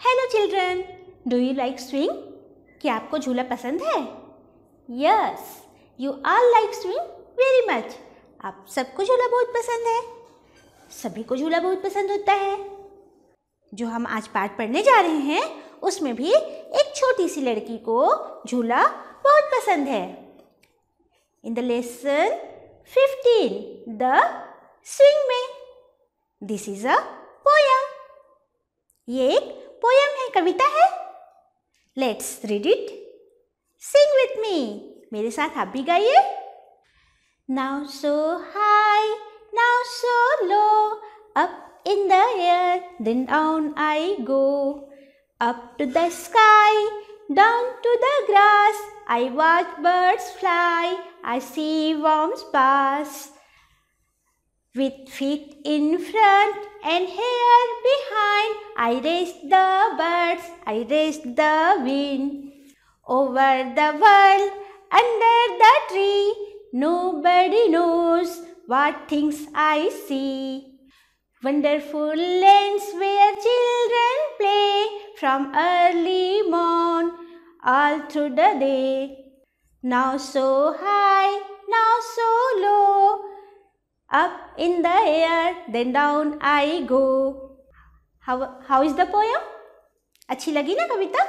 Hello children do you like swing क्या आपको झूला पसंद है yes you are like swing very much आप सबको झूला बहुत पसंद है सभी को झूला बहुत पसंद होता है जो हम आज पाठ पढ़ने जा रहे हैं उसमें भी एक छोटी सी लड़की को झूला बहुत पसंद है in the lesson fifteen the swing में दिस इज अ पोया ये एक पोयम है कविता है let's read it sing with me मेरे साथ आप भी गाइए now so high now so low up in the air down I go up to the sky down to the grass I watch birds fly I see worms pass with feet in front and here behind I raised the birds, I raised the wind. Over the world, under the tree, nobody knows what things I see. Wonderful lands where children play from early morn all through the day. Now so high, now so low, up in the air then down I go. How how is the poem? अच्छी लगी ना कविता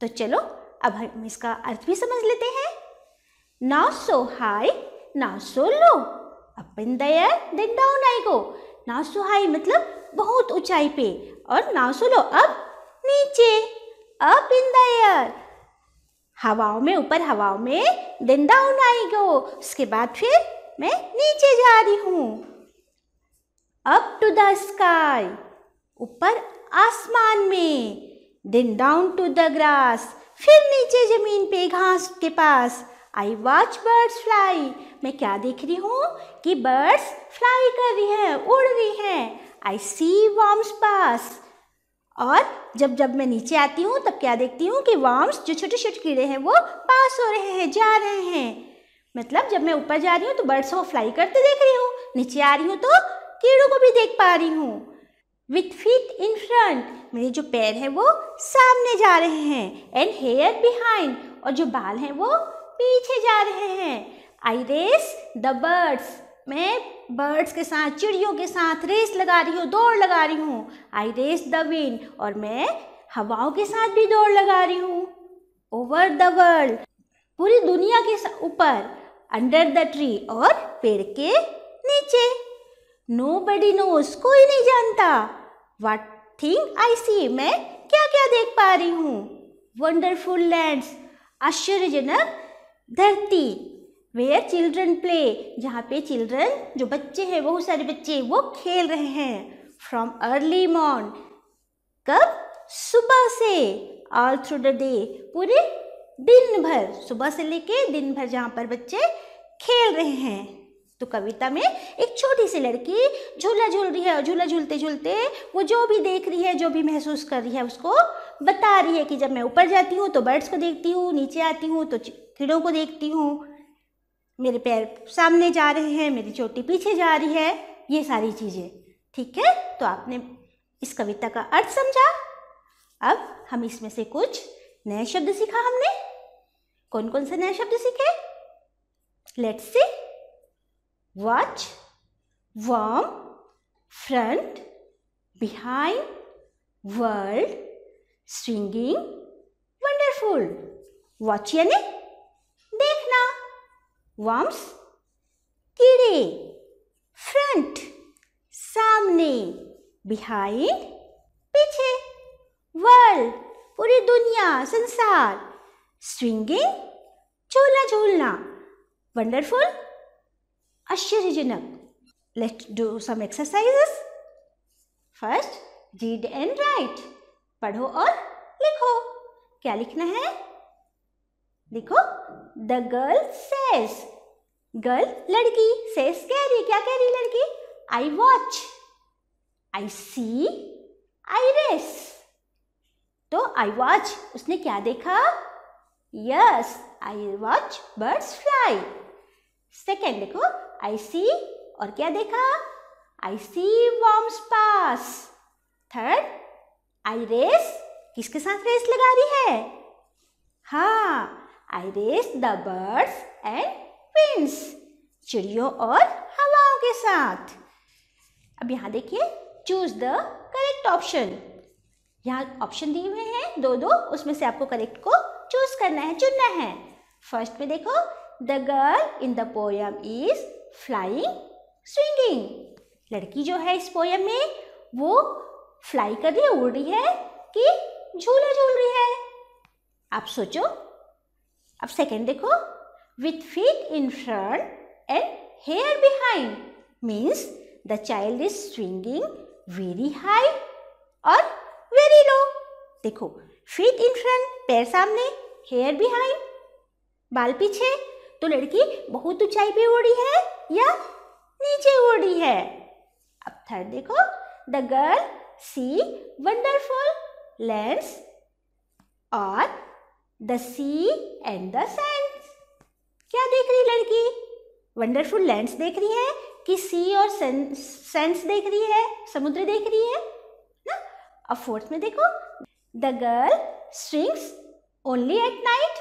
तो चलो अब हम इसका अर्थ भी समझ लेते हैं now so high now so low up in the air then down I go now so high मतलब बहुत ऊंचाई पे और नाउ सो लो अब नीचे अप इन द एयर हवाओं में ऊपर हवाओं में देन डाउन आई गो उसके बाद फिर मैं नीचे जा रही हूँ अप टू द स्काई ऊपर आसमान में then down to the grass फिर नीचे जमीन पे घास के पास आई वॉच बर्ड्स फ्लाई मैं क्या देख रही हूँ कि बर्ड्स फ्लाई कर रही हैं उड़ रही हैं आई सी वॉर्म्स पास और जब जब मैं नीचे आती हूँ तब क्या देखती हूँ कि वॉर्म्स जो छोटे छोटे कीड़े हैं वो पास हो रहे हैं जा रहे हैं मतलब जब मैं ऊपर जा रही हूँ तो बर्ड्स को फ्लाई करते देख रही हूँ नीचे आ रही हूँ तो कीड़ों को भी देख पा रही हूँ विथ फीट इन फ्रंट मेरे जो पैर हैं वो सामने जा रहे हैं एंड हेयर बिहाइंड और जो बाल हैं वो पीछे जा रहे हैं आई रेस द बर्ड्स मैं बर्ड्स के साथ चिड़ियों के साथ रेस लगा रही हूँ दौड़ लगा रही हूँ आई रेस द विंड और मैं हवाओं के साथ भी दौड़ लगा रही हूँ ओवर द वर्ल्ड पूरी दुनिया के ऊपर अंडर द ट्री और पेड़ के नीचे नो बडी नोज कोई नहीं जानता वट थिंग आई सी मैं क्या क्या देख पा रही हूँ वंडरफुल लैंड्स आश्चर्यजनक धरती वेयर चिल्ड्रन प्ले जहाँ पे चिल्ड्रन जो बच्चे हैं बहुत सारे बच्चे वो खेल रहे हैं फ्रॉम अर्ली मॉर्न कब सुबह से ऑल थ्रू द डे पूरे दिन भर सुबह से लेके दिन भर जहाँ पर बच्चे खेल रहे हैं तो कविता में एक छोटी सी लड़की झूला झूल रही है और झूला झूलते झूलते वो जो भी देख रही है जो भी महसूस कर रही है उसको बता रही है कि जब मैं ऊपर जाती हूँ तो बर्ड्स को देखती हूँ नीचे आती हूँ तो कीड़ों को देखती हूँ मेरे पैर सामने जा रहे हैं मेरी चोटी पीछे जा रही है ये सारी चीज़ें ठीक है तो आपने इस कविता का अर्थ समझा अब हम इसमें से कुछ नए शब्द सीखा हमने कौन कौन से नए शब्द सीखे let's see watch worm front behind world swinging wonderful watch यानी देखना वॉम्स कीड़े फ्रंट सामने बिहाइंड पीछे वर्ल्ड पूरी दुनिया संसार स्विंगिंग झूला झूलना वंडरफुल आश्चर्यजनक let do some exercises first read and write पढ़ो और लिखो क्या लिखना है लिखो द गर्ल सेस गर्ल लड़की सेस कह रही क्या कह रही लड़की I watch I C I race तो आई वॉच उसने क्या देखा yes I watch birds fly second देखो आई सी और क्या देखा I see worms pass third I race किसके साथ रेस लगा रही है हाँ I race the birds and winds चिड़ियों और हवाओं के साथ अब यहाँ देखिए चूज द करेक्ट ऑप्शन यहाँ ऑप्शन दिए हुए हैं दो दो उसमें से आपको करेक्ट को चूज करना है चुनना है फर्स्ट में देखो the girl in the poem is flying swinging लड़की जो है इस पोयम में वो फ्लाई कर रही है उड़ रही है कि झूला झूल रही है आप सोचो अब सेकेंड देखो with feet in front and hair behind means the child is swinging very high और देखो फीट इन फ्रंट पैर सामने हेयर बिहाइंड बाल पीछे तो लड़की बहुत ऊंचाई पे उड़ी है या नीचे उड़ी है अब थर्ड देखो the girl see wonderful lands और the sea and the sand क्या देख रही लड़की वंडरफुल लैंड्स देख रही है कि सी और सैंड्स देख रही है समुद्र देख रही है ना अब फोर्थ में देखो the The girl sings only at night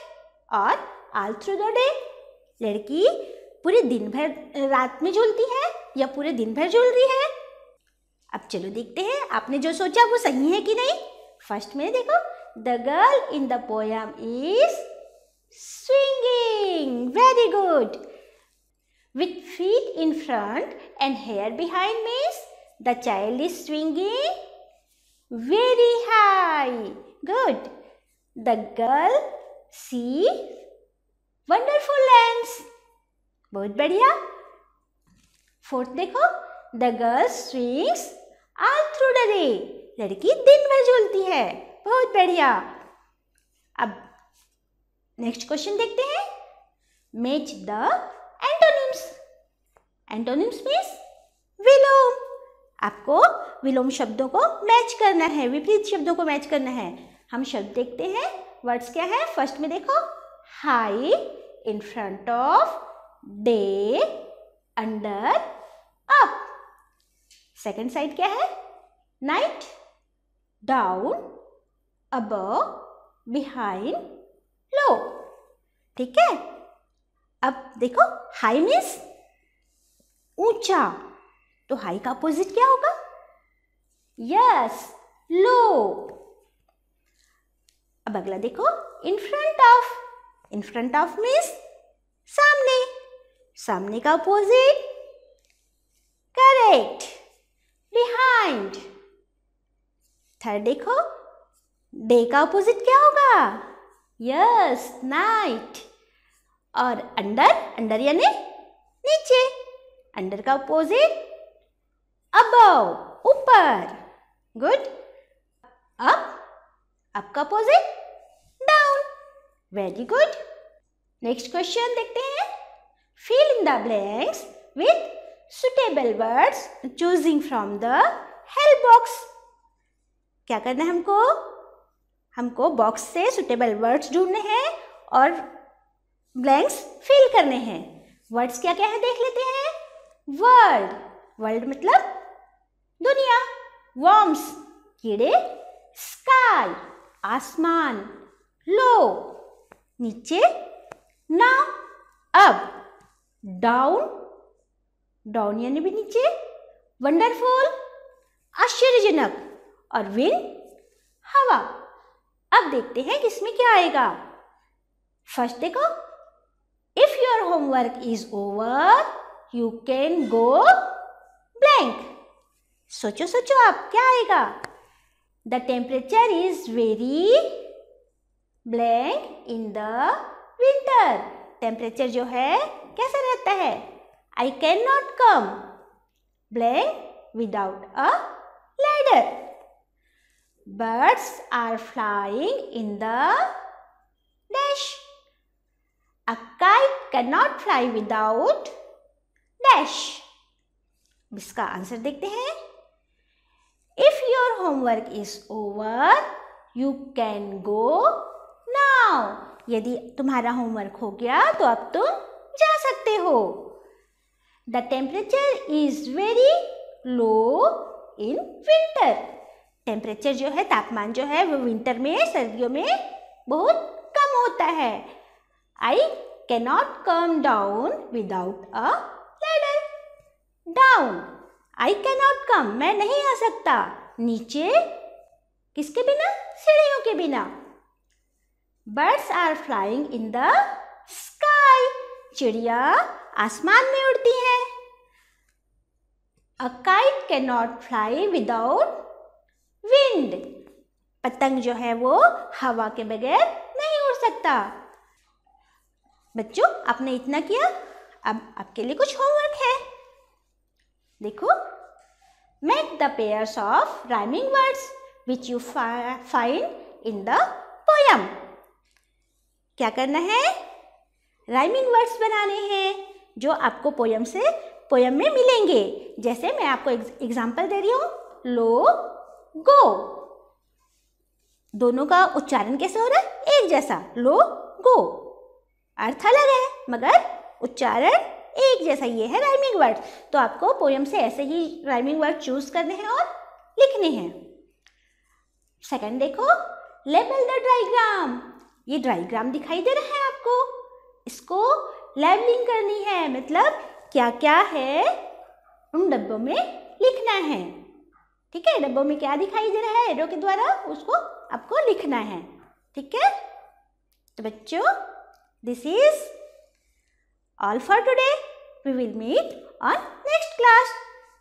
or all through the day. लड़की पूरे दिन भर रात में झूलती है या पूरे दिन भर झूल रही है अब चलो देखते हैं आपने जो सोचा वो सही है कि नहीं फर्स्ट में देखो the girl in the poem is swinging very good with feet in front and hair behind means the child is swinging very high. Good. The girl sees wonderful lands. बहुत बढ़िया फोर्थ देखो the girl swings all through the day लड़की दिन भर झूलती है बहुत बढ़िया अब नेक्स्ट क्वेश्चन देखते हैं match the antonyms antonyms means विलोम आपको विलोम शब्दों को मैच करना है विपरीत शब्दों को मैच करना है हम शब्द देखते हैं वर्ड्स क्या है फर्स्ट में देखो high in front of day under up second side क्या है नाइट डाउन अब बिहाइंड लो ठीक है अब देखो हाई मीन्स ऊंचा तो हाई का अपोजिट क्या होगा यस लो अब अगला देखो in front of in front of means सामने सामने का अपोजिट करेक्ट बिहाइंड थर्ड देखो डे का अपोजिट क्या होगा यस नाइट और अंडर अंडर यानी नीचे अंडर का अपोजिट अबव ऊपर गुड अप अप का down very good next question देखते हैं fill in the blanks with suitable words choosing from the help box क्या करना है हमको हमको बॉक्स से सुटेबल वर्ड्स ढूंढने हैं और ब्लैंक्स फिल करने हैं वर्ड्स क्या क्या है देख लेते हैं वर्ल्ड वर्ल्ड मतलब दुनिया वॉर्म्स कीड़े स्काई आसमान लो नीचे ना अब डाउन डाउन यानी भी नीचे वंडरफुल आश्चर्यजनक और विन हवा अब देखते हैं कि इसमें क्या आएगा फर्स्ट देखो if your homework is over you can go blank सोचो सोचो आप क्या आएगा the temperature is very blank in the winter temperature जो है कैसा रहता है I can not come blank without a ladder birds are flying in the dash kite can not fly without dash इसका आंसर देखते हैं your homework is over, you can go now. यदि तुम्हारा होमवर्क हो गया तो अब तुम जा सकते हो the temperature is very low in winter temperature जो है तापमान जो है वो विंटर में सर्दियों में बहुत कम होता है I cannot come down without a ladder. Down. I cannot come मैं नहीं आ सकता नीचे किसके बिना सीढ़ियों के बिना birds are flying in the sky चिड़िया आसमान में उड़ती है a kite can not fly without wind पतंग जो है वो हवा के बगैर नहीं उड़ सकता बच्चों आपने इतना किया अब आपके लिए कुछ होमवर्क है देखो Make the pairs of rhyming words which you find in the poem. क्या करना है राइमिंग वर्ड्स बनाने हैं जो आपको पोयम से पोयम में मिलेंगे जैसे मैं आपको एग्जाम्पल दे रही हूँ लो गो दोनों का उच्चारण कैसे हो रहा है एक जैसा लो गो अर्थ अलग है मगर उच्चारण एक जैसा ये है राइमिंग वर्ड तो आपको पोयम से ऐसे ही राइमिंग वर्ड चूज करने हैं और लिखने हैं सेकंड देखो लेबल द ड्राइग्राम ये ड्राइग्राम दिखाई दे रहा है आपको इसको लेबलिंग करनी है मतलब क्या क्या है उन डब्बों में लिखना है ठीक है डब्बों में क्या दिखाई दे रहा है एरो के द्वारा उसको आपको लिखना है ठीक है तो बच्चों this is all for today We will meet on next class.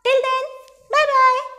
Till then, bye-bye.